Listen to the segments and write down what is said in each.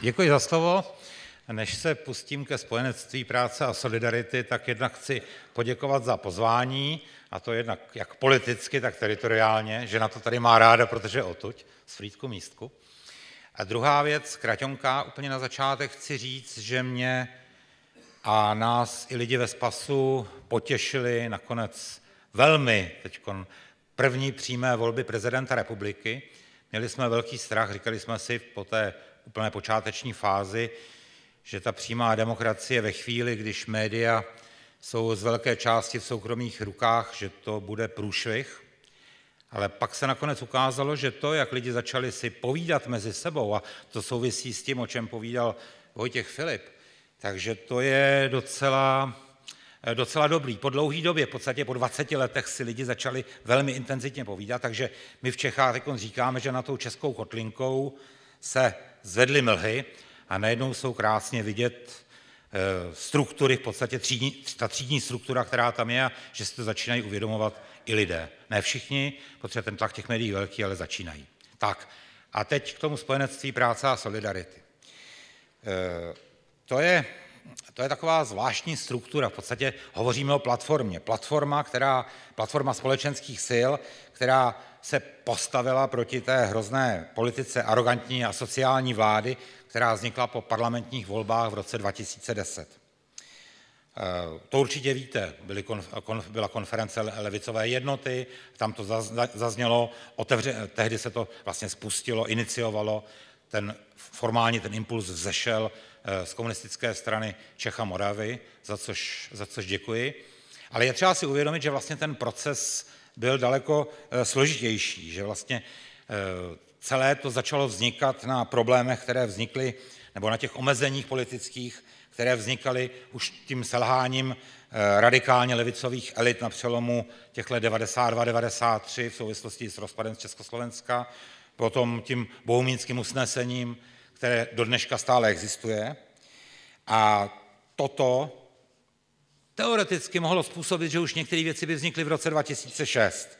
Děkuji za slovo. Než se pustím ke spojenectví práce a solidarity, tak jednak chci poděkovat za pozvání, a to jednak jak politicky, tak teritoriálně, že na to tady má ráda, protože otuď, z Frýdku místku. A druhá věc, kraťonka, úplně na začátek chci říct, že mě a nás i lidi ve Spasu potěšili nakonec velmi teď první přímé volby prezidenta republiky. Měli jsme velký strach, říkali jsme si po té úplné počáteční fázi, že ta přímá demokracie ve chvíli, když média jsou z velké části v soukromých rukách, že to bude průšvih, ale pak se nakonec ukázalo, že to, jak lidi začali si povídat mezi sebou, a to souvisí s tím, o čem povídal Vojtěch Filip, takže to je docela, eh, docela dobrý. Po dlouhý době, v podstatě po 20 letech, si lidi začali velmi intenzivně povídat, takže my v Čechách říkáme, že na tou českou kotlinkou se zvedli mlhy a najednou jsou krásně vidět eh, struktury, v podstatě třídní, ta třídní struktura, která tam je, a že se to začínají uvědomovat i lidé. Ne všichni, protože ten tlak těch médií velký, ale začínají. Tak, a teď k tomu spojenectví práce a solidarity. Eh, to je, to je taková zvláštní struktura, v podstatě hovoříme o platformě. Platforma, která, platforma společenských sil, která se postavila proti té hrozné politice arrogantní a sociální vlády, která vznikla po parlamentních volbách v roce 2010. Eh, to určitě víte, byla konference levicové jednoty, tam to zaznělo, otevře, tehdy se to vlastně spustilo, iniciovalo, ten formálně ten impuls vzešel eh, z komunistické strany Čecha Moravy, za což, za což děkuji. Ale je třeba si uvědomit, že vlastně ten proces byl daleko eh, složitější, že vlastně eh, celé to začalo vznikat na problémech, které vznikly, nebo na těch omezeních politických, které vznikaly už tím selháním eh, radikálně levicových elit na přelomu let 92-93 v souvislosti s rozpadem z Československa, potom tím bohumínským usnesením, které do dneška stále existuje. A toto teoreticky mohlo způsobit, že už některé věci by vznikly v roce 2006.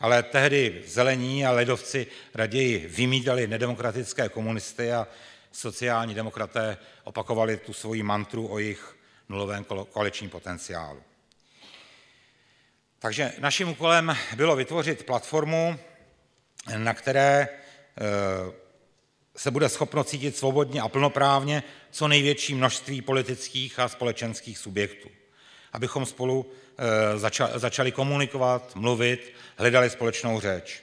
Ale tehdy zelení a ledovci raději vymídali nedemokratické komunisty a sociální demokraté opakovali tu svoji mantru o jejich nulovém koaličním potenciálu. Takže naším úkolem bylo vytvořit platformu, na které eh, se bude schopno cítit svobodně a plnoprávně co největší množství politických a společenských subjektů abychom spolu eh, začali komunikovat, mluvit, hledali společnou řeč.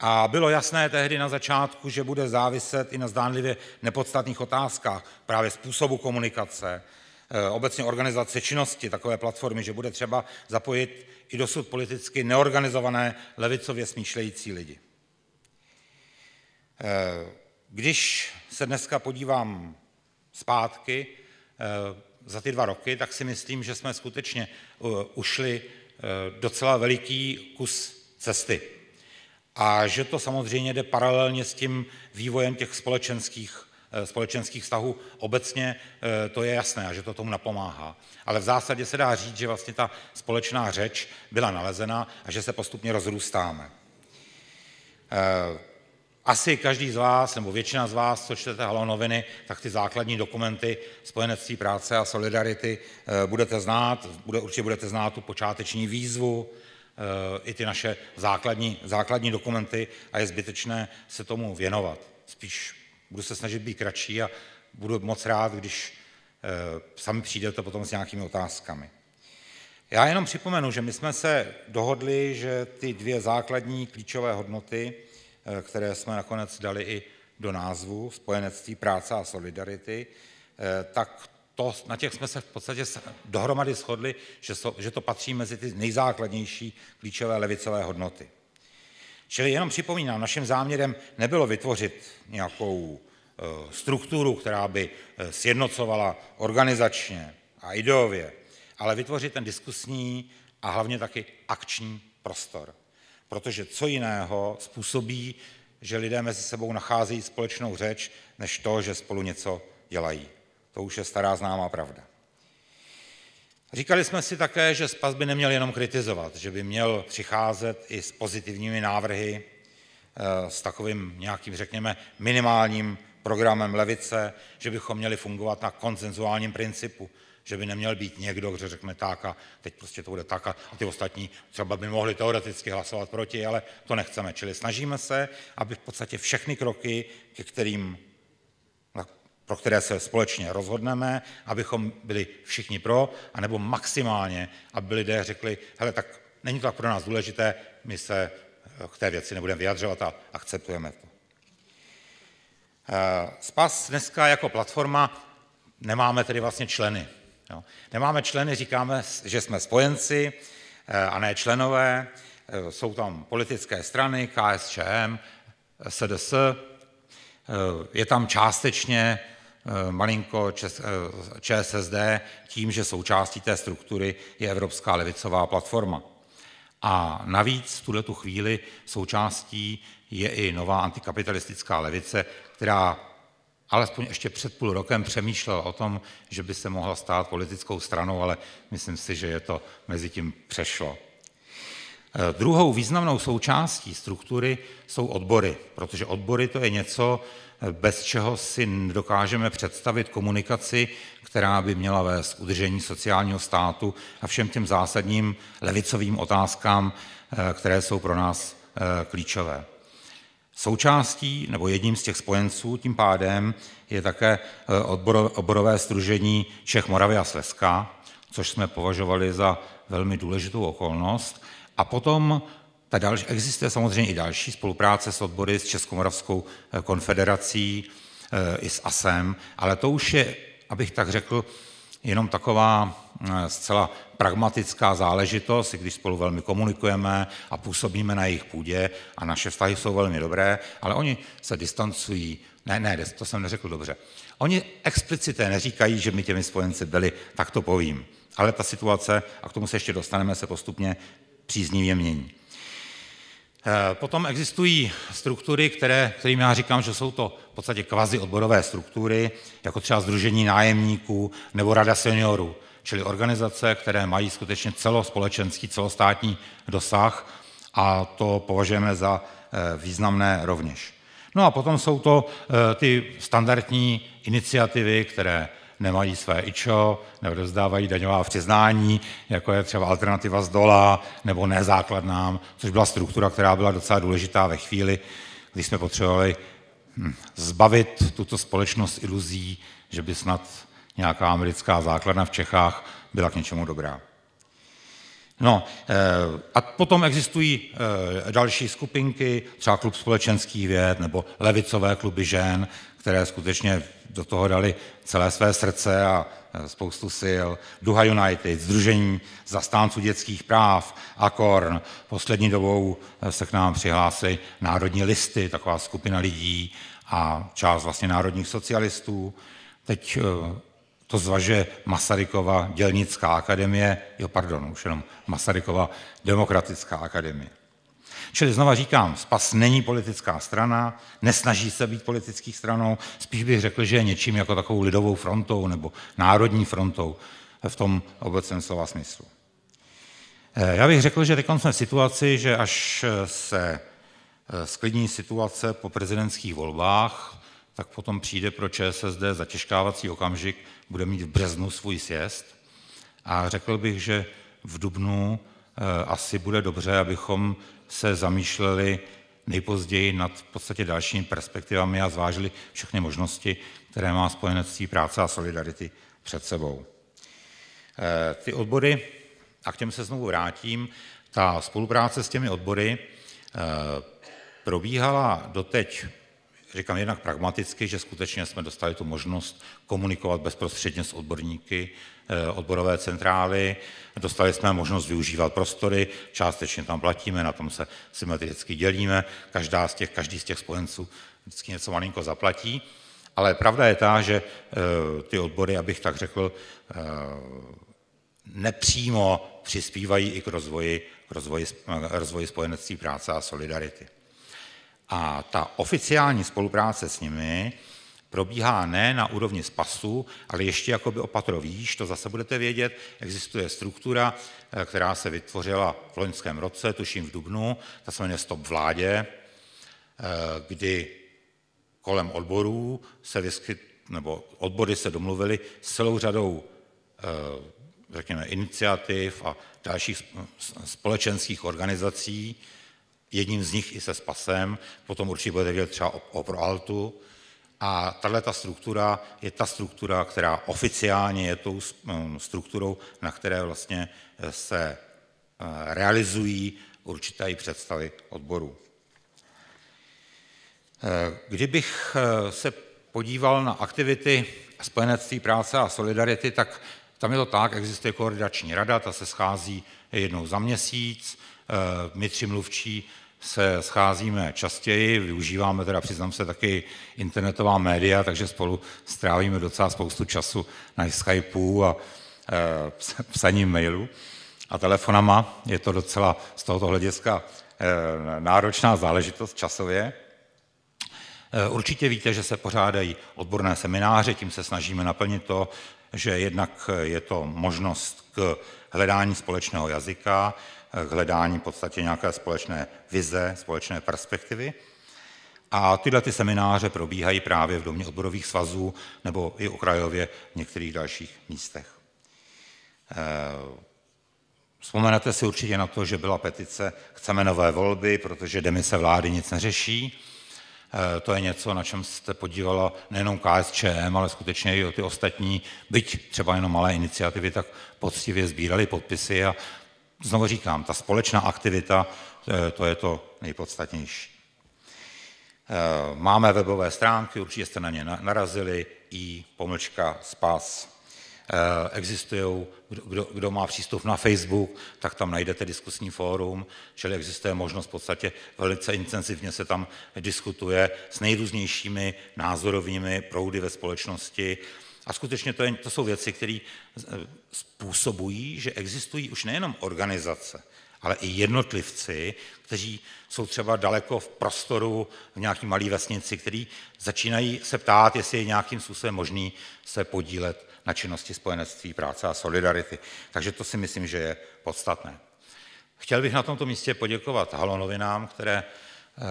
A bylo jasné tehdy na začátku, že bude záviset i na zdánlivě nepodstatných otázkách právě způsobu komunikace, eh, obecně organizace činnosti takové platformy, že bude třeba zapojit i dosud politicky neorganizované levicově smýšlející lidi. Eh, když se dneska podívám zpátky, za ty dva roky, tak si myslím, že jsme skutečně uh, ušli uh, docela veliký kus cesty. A že to samozřejmě jde paralelně s tím vývojem těch společenských, uh, společenských vztahů obecně, to je jasné, a že to tomu napomáhá. Ale v zásadě se dá říct, že vlastně ta společná řeč byla nalezena a že se postupně rozrůstáme. Asi každý z vás, nebo většina z vás, co čtete Halo noviny, tak ty základní dokumenty Spojenectví práce a solidarity eh, budete znát, bude, určitě budete znát tu počáteční výzvu, eh, i ty naše základní, základní dokumenty a je zbytečné se tomu věnovat. Spíš budu se snažit být kratší a budu moc rád, když eh, sami přijdete potom s nějakými otázkami. Já jenom připomenu, že my jsme se dohodli, že ty dvě základní klíčové hodnoty, Eh, které jsme nakonec dali i do názvu Spojenectví práce a solidarity, eh, tak to, na těch jsme se v podstatě dohromady shodli, že, so, že to patří mezi ty nejzákladnější klíčové levicové hodnoty. Čili jenom připomínám, naším záměrem nebylo vytvořit nějakou eh, strukturu, která by sjednocovala organizačně a ideově, ale vytvořit ten diskusní a hlavně taky akční prostor protože co jiného způsobí, že lidé mezi sebou nacházejí společnou řeč, než to, že spolu něco dělají. To už je stará známá pravda. Říkali jsme si také, že spas by neměl jenom kritizovat, že by měl přicházet i s pozitivními návrhy, eh, s takovým nějakým, řekněme, minimálním programem levice, že bychom měli fungovat na konsenzuálním principu, že by neměl být někdo, kdo řekne tak a teď prostě to bude tak a ty ostatní třeba by mohli teoreticky hlasovat proti, ale to nechceme. Čili snažíme se, aby v podstatě všechny kroky, ke kterým pro které se společně rozhodneme, abychom byli všichni pro, anebo maximálně, aby lidé řekli, hele, tak není to tak pro nás důležité, my se eh, k té věci nebudeme vyjadřovat a akceptujeme to. Eh, Spas dneska jako platforma nemáme tedy vlastně členy. Jo. Nemáme členy, říkáme, že jsme spojenci eh, a ne členové. Eh, jsou tam politické strany, KSČM, SDS, eh, je tam částečně malinko ČSSD tím, že součástí té struktury je Evropská levicová platforma. A navíc v tuto chvíli součástí je i nová antikapitalistická levice, která alespoň ještě před půl rokem přemýšlela o tom, že by se mohla stát politickou stranou, ale myslím si, že je to mezi tím přešlo. Eh, druhou významnou součástí struktury jsou odbory, protože odbory to je něco, eh, bez čeho si dokážeme představit komunikaci, která by měla vést k udržení sociálního státu a všem těm zásadním levicovým otázkám, eh, které jsou pro nás klíčové. Součástí nebo jedním z těch spojenců tím pádem je také eh, oborové združení Čech, Moravy a Slezska, což jsme považovali za velmi důležitou okolnost. A potom ta další, existuje samozřejmě i další spolupráce s odbory, s Českomoravskou eh, konfederací, eh, i s ASem, ale to už je, abych tak řekl, Jenom taková eh, zcela pragmatická záležitost, i když spolu velmi komunikujeme a působíme na jejich půdě a naše vztahy jsou velmi dobré, ale oni se distancují. Ne, ne, to jsem neřekl dobře. Oni explicitně neříkají, že my těmi spojenci byli, tak to povím. Ale ta situace, a k tomu se ještě dostaneme, se postupně příznivě mění. Eh, potom existují struktury, které, kterým já říkám, že jsou to v podstatě kvazi odborové struktury, jako třeba Združení nájemníků nebo Rada seniorů, čili organizace, které mají skutečně celospolečenský, celostátní dosah a to považujeme za eh, významné rovněž. No a potom jsou to eh, ty standardní iniciativy, které nemají své ičo, rozdávají daňová přiznání, jako je třeba alternativa z dola nebo nezákladnám, což byla struktura, která byla docela důležitá ve chvíli, kdy jsme potřebovali hm, zbavit tuto společnost iluzí, že by snad nějaká americká základna v Čechách byla k něčemu dobrá. No, eh, a potom existují eh, další skupinky, třeba klub společenských věd nebo levicové kluby žen, které skutečně do toho dali celé své srdce a eh, spoustu sil. Duha United, Združení zastánců dětských práv, Akorn. Poslední dobou se k nám přihlásili Národní listy, taková skupina lidí a část vlastně národních socialistů. Teď to zvažuje Masarykova dělnická akademie, jo, pardon, už jenom Masarykova demokratická akademie. Čili znova říkám, SPAS není politická strana, nesnaží se být politický stranou, spíš bych řekl, že je něčím jako takovou lidovou frontou nebo národní frontou v tom obecném slova smyslu. Eh, já bych řekl, že teď jsme v situaci, že až se eh, sklidní situace po prezidentských volbách, tak potom přijde pro ČSSD zatěžkávací okamžik, bude mít v březnu svůj sjezd a řekl bych, že v dubnu eh, asi bude dobře, abychom se zamýšleli nejpozději nad v podstatě dalšími perspektivami a zvážili všechny možnosti, které má spojenectví práce a solidarity před sebou. Eh, ty odbory, a k těm se znovu vrátím, ta spolupráce s těmi odbory eh, probíhala doteď říkám jednak pragmaticky, že skutečně jsme dostali tu možnost komunikovat bezprostředně s odborníky eh, odborové centrály, dostali jsme možnost využívat prostory, částečně tam platíme, na tom se symetricky dělíme, každá z těch, každý z těch spojenců vždycky něco malinko zaplatí, ale pravda je ta, že eh, ty odbory, abych tak řekl, eh, nepřímo přispívají i k rozvoji, k rozvoji, k rozvoji spojenectví práce a solidarity. A ta oficiální spolupráce s nimi probíhá ne na úrovni spasu, ale ještě jakoby opatro výš, to zase budete vědět, existuje struktura, eh, která se vytvořila v loňském roce, tuším v Dubnu, ta se jmenuje Stop vládě, eh, kdy kolem odborů se vyskyt, nebo odbory se domluvily s celou řadou eh, řekněme, iniciativ a dalších společenských organizací, jedním z nich i se spasem, potom určitě budete vědět třeba o, o proaltu. A tahle ta struktura je ta struktura, která oficiálně je tou no, strukturou, na které vlastně eh, se eh, realizují určité i představy odboru. Eh, kdybych se podíval na aktivity Spojenectví práce a solidarity, tak tam je to tak, existuje koordinační rada, ta se schází jednou za měsíc, my tři mluvčí se scházíme častěji, využíváme teda, přiznám se, taky internetová média, takže spolu strávíme docela spoustu času na Skypeu a e, psaním mailu a telefonama. Je to docela z tohoto hlediska e, náročná záležitost časově. Eh, určitě víte, že se pořádají odborné semináře, tím se snažíme naplnit to, že jednak eh, je to možnost k hledání společného jazyka, eh, k hledání v podstatě nějaké společné vize, společné perspektivy. A tyhle ty semináře probíhají právě v domě odborových svazů nebo i okrajově v některých dalších místech. Vzpomenete si určitě na to, že byla petice Chceme nové volby, protože demise vlády nic neřeší. Eh, to je něco, na čem se podívala nejenom KSČM, ale skutečně i ty ostatní, byť třeba jenom malé iniciativy, tak poctivě sbírali podpisy a znovu říkám, ta společná aktivita, eh, to je to nejpodstatnější. Eh, máme webové stránky, určitě jste na ně narazili, i pomlčka spas Eh, existují, kdo, kdo má přístup na Facebook, tak tam najdete diskusní fórum, čili existuje možnost v podstatě velice intenzivně se tam diskutuje s nejrůznějšími názorovými proudy ve společnosti. A skutečně to, je, to jsou věci, které eh, způsobují, že existují už nejenom organizace, ale i jednotlivci, kteří jsou třeba daleko v prostoru v nějaké malé vesnici, kteří začínají se ptát, jestli je nějakým způsobem možný se podílet na činnosti spojenectví, práce a solidarity. Takže to si myslím, že je podstatné. Chtěl bych na tomto místě poděkovat halonovinám, které eh,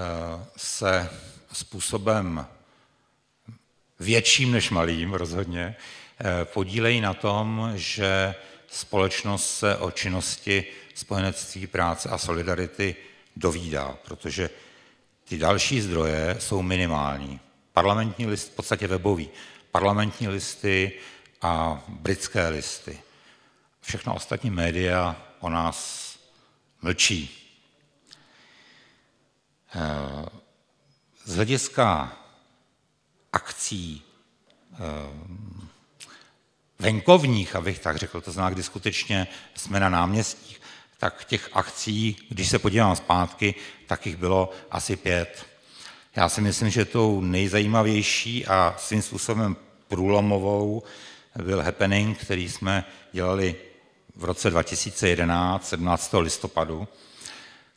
se způsobem větším než malým rozhodně eh, podílejí na tom, že společnost se o činnosti spojenectví práce a solidarity dovídá, protože ty další zdroje jsou minimální. Parlamentní list, v podstatě webový, parlamentní listy a britské listy. Všechno ostatní média o nás mlčí. Eh, z hlediska akcí eh, venkovních, abych tak řekl, to znamená, kdy skutečně jsme na náměstích, tak těch akcí, když se podívám zpátky, tak jich bylo asi pět. Já si myslím, že tou nejzajímavější a svým způsobem průlomovou byl happening, který jsme dělali v roce 2011, 17. listopadu,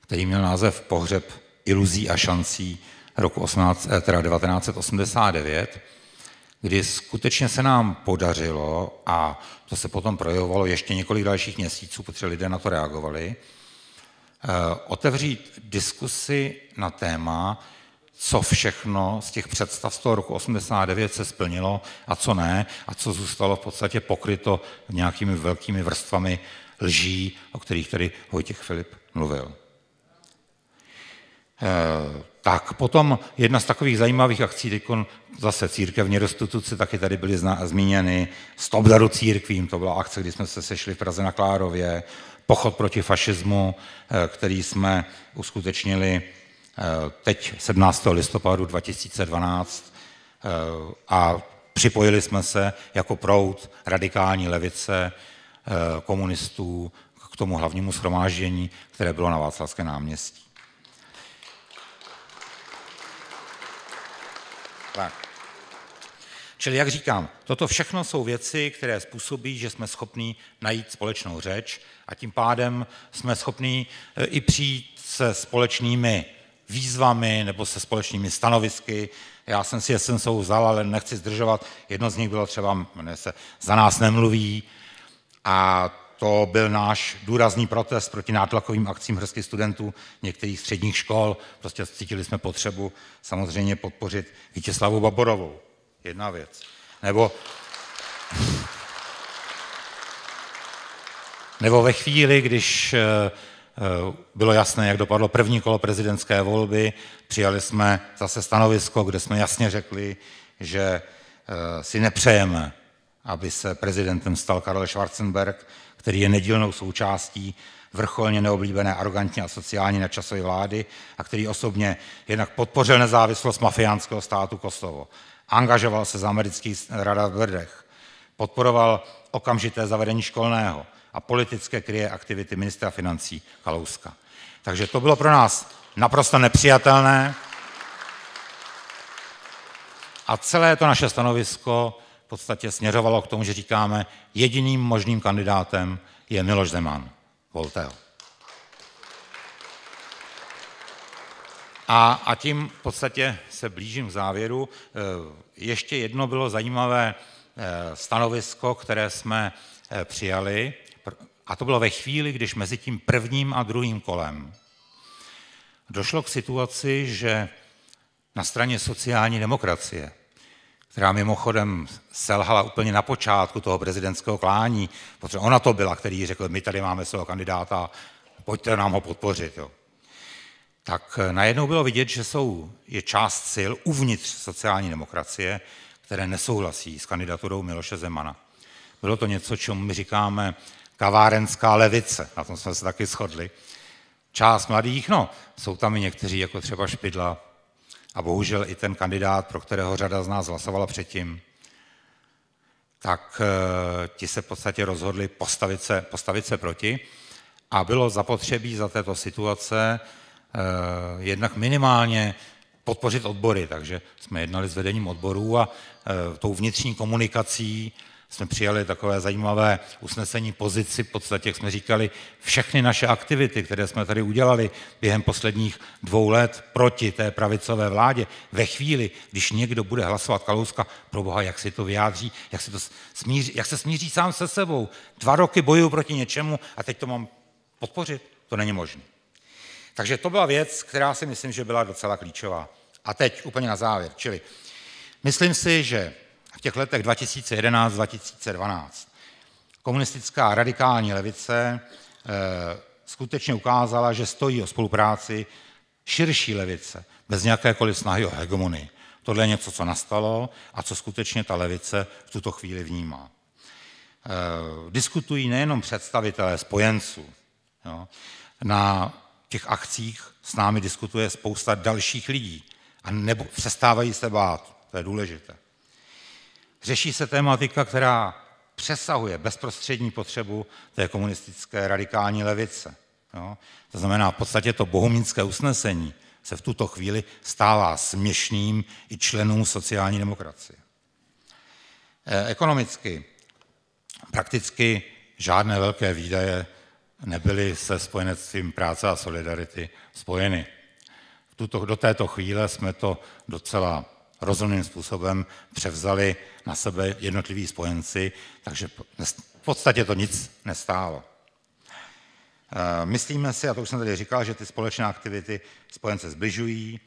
který měl název Pohřeb iluzí a šancí roku 18, eh, teda 1989 kdy skutečně se nám podařilo, a to se potom projevovalo ještě několik dalších měsíců, protože lidé na to reagovali, eh, otevřít diskusy na téma, co všechno z těch představ z toho roku 89 se splnilo a co ne, a co zůstalo v podstatě pokryto nějakými velkými vrstvami lží, o kterých tady Vojtěch Filip mluvil. Eh, tak, potom jedna z takových zajímavých akcí, teď zase církevní restituce, taky tady byly zna, zmíněny, Stop daru církvím, to byla akce, kdy jsme se sešli v Praze na Klárově, pochod proti fašismu, eh, který jsme uskutečnili eh, teď 17. listopadu 2012 eh, a připojili jsme se jako proud radikální levice komunistů k tomu hlavnímu shromáždění, které bylo na Václavské náměstí. Tak. Čili, jak říkám, toto všechno jsou věci, které způsobí, že jsme schopni najít společnou řeč a tím pádem jsme schopni eh, i přijít se společnými výzvami nebo se společnými stanovisky. Já jsem si jsem jsou vzal, ale nechci zdržovat. Jedno z nich bylo třeba, se Za nás nemluví. A to byl náš důrazný protest proti nátlakovým akcím hrstky studentů některých středních škol. Prostě cítili jsme potřebu samozřejmě podpořit Vítězslavu Baborovou. Jedna věc. Nebo, nebo ve chvíli, když eh, eh, bylo jasné, jak dopadlo první kolo prezidentské volby, přijali jsme zase stanovisko, kde jsme jasně řekli, že eh, si nepřejeme, aby se prezidentem stal Karel Schwarzenberg, který je nedílnou součástí vrcholně neoblíbené arrogantní a sociálně načasové vlády a který osobně jednak podpořil nezávislost mafiánského státu Kosovo, angažoval se za americký rada v Brdech, podporoval okamžité zavedení školného a politické kryje aktivity ministra financí Kalouska. Takže to bylo pro nás naprosto nepřijatelné a celé to naše stanovisko v podstatě směřovalo k tomu, že říkáme, jediným možným kandidátem je Miloš Zeman, Voltaire. A, a tím v podstatě se blížím k závěru. E, ještě jedno bylo zajímavé e, stanovisko, které jsme e, přijali, a to bylo ve chvíli, když mezi tím prvním a druhým kolem došlo k situaci, že na straně sociální demokracie která mimochodem selhala úplně na počátku toho prezidentského klání, protože ona to byla, který řekl, my tady máme svého kandidáta, pojďte nám ho podpořit. Jo. Tak eh, najednou bylo vidět, že jsou, je část sil uvnitř sociální demokracie, které nesouhlasí s kandidaturou Miloše Zemana. Bylo to něco, čemu my říkáme kavárenská levice, na tom jsme se taky shodli. Část mladých, no, jsou tam i někteří, jako třeba Špidla, a bohužel i ten kandidát, pro kterého řada z nás hlasovala předtím, tak eh, ti se v podstatě rozhodli postavit se, postavit se proti a bylo zapotřebí za této situace eh, jednak minimálně podpořit odbory, takže jsme jednali s vedením odborů a eh, tou vnitřní komunikací eh, jsme přijali takové zajímavé usnesení pozici, v podstatě jak jsme říkali, všechny naše aktivity, které jsme tady udělali během posledních dvou let proti té pravicové vládě, ve chvíli, když někdo bude hlasovat Kalouska, pro boha, jak si to vyjádří, jak, si to smíří, jak se smíří sám se sebou. Dva roky bojuju proti něčemu a teď to mám podpořit, to není možné. Takže to byla věc, která si myslím, že byla docela klíčová. A teď úplně na závěr, čili myslím si, že v těch letech 2011-2012. Komunistická radikální levice eh, skutečně ukázala, že stojí o spolupráci širší levice, bez jakékoliv snahy o hegemonii. Tohle je něco, co nastalo a co skutečně ta levice v tuto chvíli vnímá. E, diskutují nejenom představitelé spojenců. Jo. Na těch akcích s námi diskutuje spousta dalších lidí a nebo přestávají se bát, to je důležité. Řeší se tématika, která přesahuje bezprostřední potřebu té komunistické radikální levice. Jo? To znamená, v podstatě to bohumínské usnesení se v tuto chvíli stává směšným i členům sociální demokracie. Eh, ekonomicky prakticky žádné velké výdaje nebyly se spojenectvím práce a solidarity spojeny. V tuto, do této chvíle jsme to docela rozumným způsobem převzali na sebe jednotliví spojenci, takže v podstatě to nic nestálo. Eh, myslíme si, a to už jsem tady říkal, že ty společné aktivity spojence zbližují,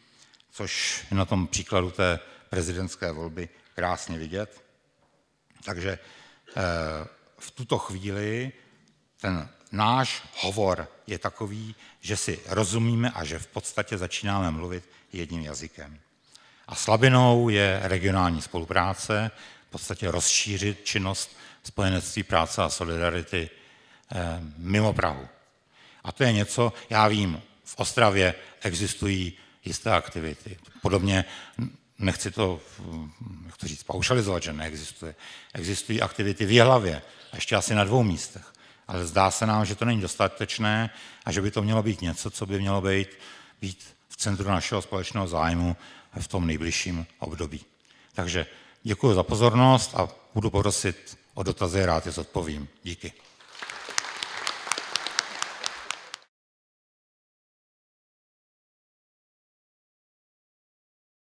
což je na tom příkladu té prezidentské volby krásně vidět. Takže eh, v tuto chvíli ten náš hovor je takový, že si rozumíme a že v podstatě začínáme mluvit jedním jazykem. A slabinou je regionální spolupráce, v podstatě rozšířit činnost spojenectví práce a solidarity eh, mimo Prahu. A to je něco, já vím, v Ostravě existují jisté aktivity. Podobně nechci to, jak eh, to říct, paušalizovat, že neexistuje. Existují aktivity v Jihlavě, ještě asi na dvou místech. Ale zdá se nám, že to není dostatečné a že by to mělo být něco, co by mělo být, být v centru našeho společného zájmu v tom nejbližším období. Takže děkuji za pozornost a budu prosit o dotazy, rád je zodpovím. Díky.